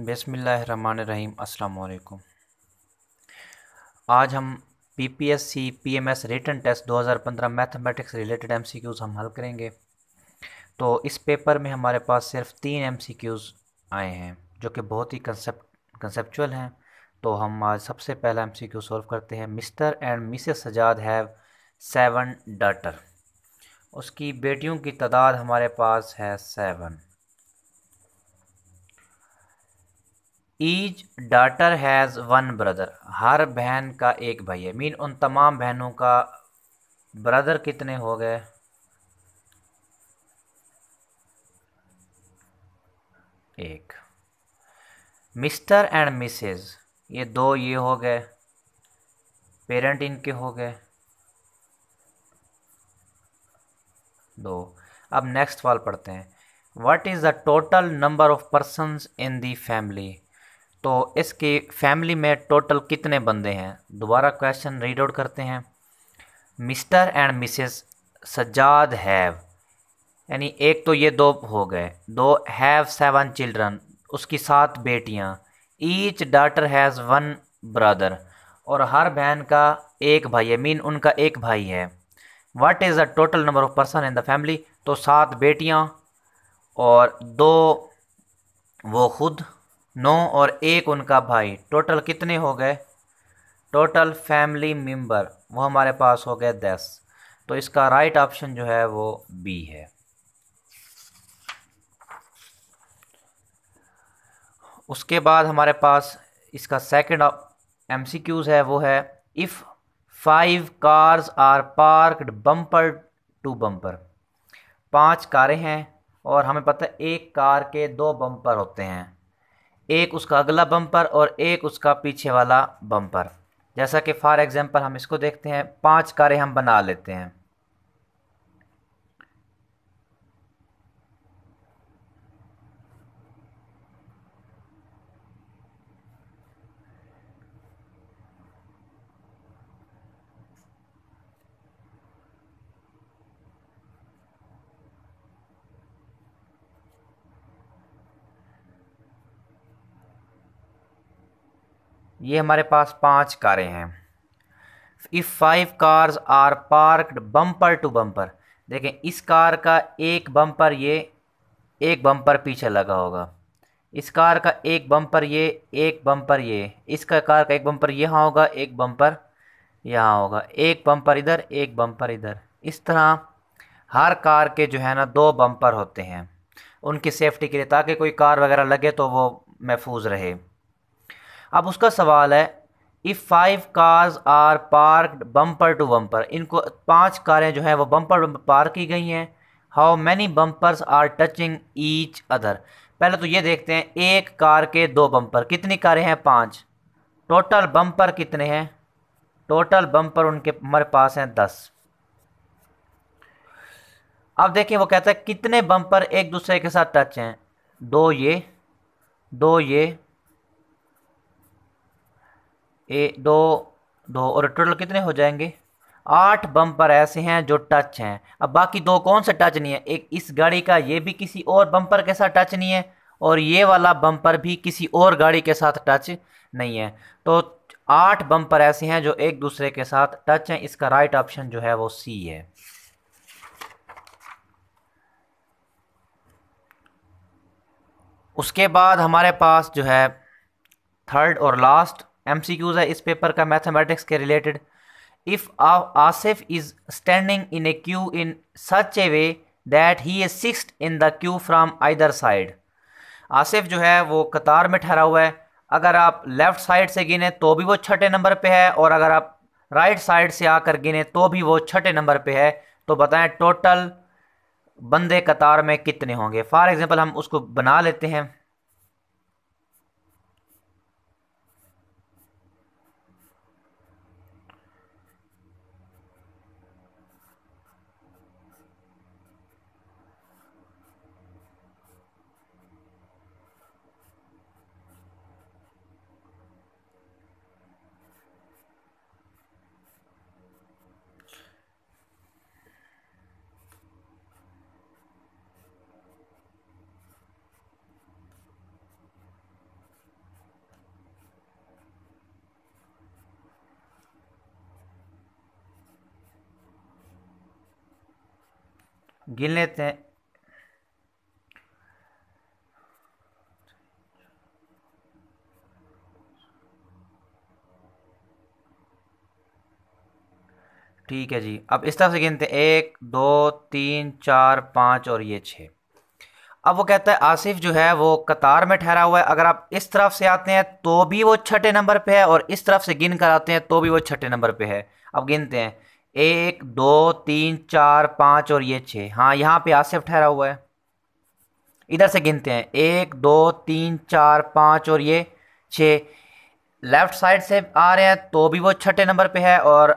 अस्सलाम अल्लाम आज हम P P S C P M S written test 2015 mathematics related M C Qs हम हल करेंगे तो इस पेपर में हमारे पास सिर्फ तीन एम सी क्यूज़ आए हैं जो कि बहुत ही कंसेप्ट कंसेप्चुअल हैं तो हम आज सबसे पहला एम सी क्यू सॉल्व करते हैं Mr and Mrs Sajjad have seven daughter उसकी बेटियों की तादाद हमारे पास है seven each daughter has one brother हर बहन का एक भाई है मीन उन तमाम बहनों का ब्रदर कितने हो गए एक मिस्टर एंड मिसेस ये दो ये हो गए पेरेंट इनके हो गए दो अब नेक्स्ट सवाल पढ़ते हैं what is the total number of person in the family तो इसकी फैमिली में टोटल कितने बंदे हैं दोबारा क्वेश्चन रीड आउट करते हैं Mr and Mrs Sajjad have यानी एक तो ये दो हो गए दो हैव सेवन चिल्ड्रन उसकी सात बेटियां each daughter has one brother और हर बहन का एक भाई है मीन उनका एक भाई है what is the total number of person in the family तो सात बेटियां और दो वो खुद नौ और एक उनका भाई टोटल कितने हो गए टोटल फैमिली मेम्बर वो हमारे पास हो गए दस तो इसका राइट ऑप्शन जो है वो बी है उसके बाद हमारे पास इसका सेकंड एम सी क्यूज़ है वो है if five cars are parked bumper to bumper पांच कारें हैं और हमें पता है एक कार के दो बम्पर होते हैं एक उसका अगला बम्पर और एक उसका पीछे वाला बम्पर जैसा कि फॉर एग्ज़ाम्पल हम इसको देखते हैं पांच कारें हम बना लेते हैं ये हमारे पास पांच कारें हैं if five cars are parked bumper to bumper देखें इस कार का एक बम्पर ये एक बम्पर पीछे लगा होगा इस कार का एक बम्पर ये एक बम्पर ये इसका कार का एक बम्पर यहाँ होगा एक बम्पर यहाँ होगा एक बम्पर इधर एक बम्पर इधर इस तरह हर कार के जो है ना दो बम्पर होते हैं उनकी सेफ्टी के लिए ताकि कोई कार वगैरह लगे तो वो महफूज रहे अब उसका सवाल है if five cars are parked bumper to bumper इनको पांच कारें जो हैं वो बम्पर बम्पर पार्क की गई हैं how many bumpers are touching each other पहले तो ये देखते हैं एक कार के दो बम्पर कितनी कारें हैं पांच टोटल बम्पर कितने हैं टोटल बम्पर उनके हमारे पास हैं दस अब देखिए वो कहता है कितने बम्पर एक दूसरे के साथ टच हैं दो ये दो ये ए दो दो और टोटल कितने हो जाएंगे आठ बम्पर ऐसे हैं जो टच हैं अब बाकी दो कौन सा टच नहीं है एक इस गाड़ी का ये भी किसी और बम्पर के साथ टच नहीं है और ये वाला बम्पर भी किसी और गाड़ी के साथ टच नहीं है तो आठ बम्पर ऐसे हैं जो एक दूसरे के साथ टच हैं इसका राइट ऑप्शन जो है वो सी है उसके बाद हमारे पास जो है थर्ड और लास्ट एम सी क्यूज़ है इस पेपर का मैथमेटिक्स के related if Asif is standing in a queue in such a way that he is six in the queue from either side Asif जो है वो कतार में ठहरा हुआ है अगर आप लेफ़्ट साइड से गिने तो भी वो छठे नंबर पे है और अगर आप राइट right साइड से आकर गिने तो भी वो छठे नंबर पे है तो बताएं टोटल बंदे कतार में कितने होंगे फॉर एग्ज़ाम्पल हम उसको बना लेते हैं गिन लेते हैं ठीक है जी अब इस तरह से गिनते हैं एक दो तीन चार पाँच और ये छः अब वो कहता है आसिफ जो है वो कतार में ठहरा हुआ है अगर आप इस तरफ से आते हैं तो भी वो छठे नंबर पे है और इस तरफ से गिन कर आते हैं तो भी वो छठे नंबर पे है अब गिनते हैं एक दो तीन चार पाँच और ये छः हाँ यहाँ पे आसिफ ठहरा हुआ है इधर से गिनते हैं एक दो तीन चार पाँच और ये छः लेफ़्ट साइड से आ रहे हैं तो भी वो छठे नंबर पे है और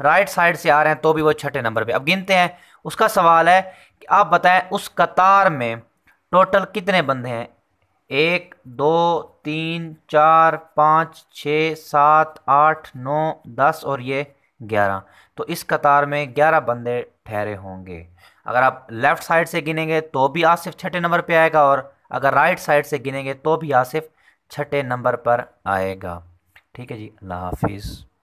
राइट साइड से आ रहे हैं तो भी वो छठे नंबर पे अब गिनते हैं उसका सवाल है कि आप बताएं उस कतार में टोटल कितने बंदे हैं एक दो तीन चार पाँच छ सात आठ नौ दस और ये ग्यारह तो इस कतार में ग्यारह बंदे ठहरे होंगे अगर आप लेफ़्ट साइड से गिनेंगे तो भी आसिफ छठे नंबर पे आएगा और अगर राइट साइड से गिनेंगे तो भी आसिफ छठे नंबर पर आएगा ठीक है जी अल्लाह हाफिज़